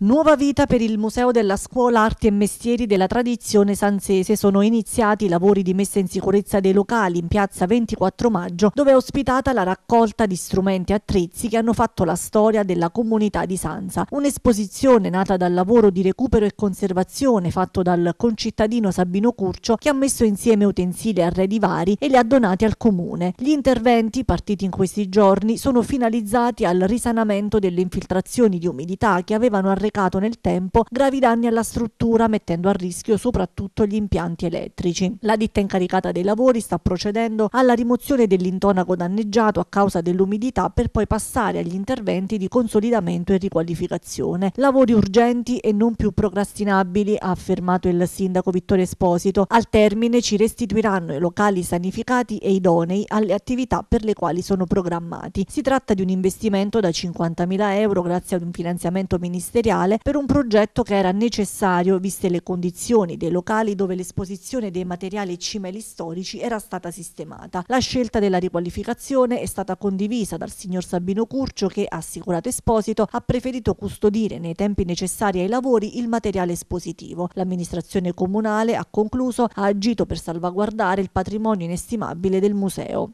Nuova vita per il Museo della Scuola Arti e Mestieri della Tradizione Sansese. Sono iniziati i lavori di messa in sicurezza dei locali in piazza 24 maggio, dove è ospitata la raccolta di strumenti e attrezzi che hanno fatto la storia della comunità di Sansa. Un'esposizione nata dal lavoro di recupero e conservazione fatto dal concittadino Sabino Curcio, che ha messo insieme utensili e arredi vari e li ha donati al comune. Gli interventi, partiti in questi giorni, sono finalizzati al risanamento delle infiltrazioni di umidità che avevano arrecato arrecato nel tempo gravi danni alla struttura mettendo a rischio soprattutto gli impianti elettrici. La ditta incaricata dei lavori sta procedendo alla rimozione dell'intonaco danneggiato a causa dell'umidità per poi passare agli interventi di consolidamento e riqualificazione. Lavori urgenti e non più procrastinabili, ha affermato il sindaco Vittorio Esposito. Al termine ci restituiranno i locali sanificati e idonei alle attività per le quali sono programmati. Si tratta di un investimento da 50.000 euro grazie ad un finanziamento ministeriale materiale per un progetto che era necessario viste le condizioni dei locali dove l'esposizione dei materiali e cimeli storici era stata sistemata. La scelta della riqualificazione è stata condivisa dal signor Sabino Curcio che, assicurato Esposito, ha preferito custodire nei tempi necessari ai lavori il materiale espositivo. L'amministrazione comunale, ha concluso, ha agito per salvaguardare il patrimonio inestimabile del museo.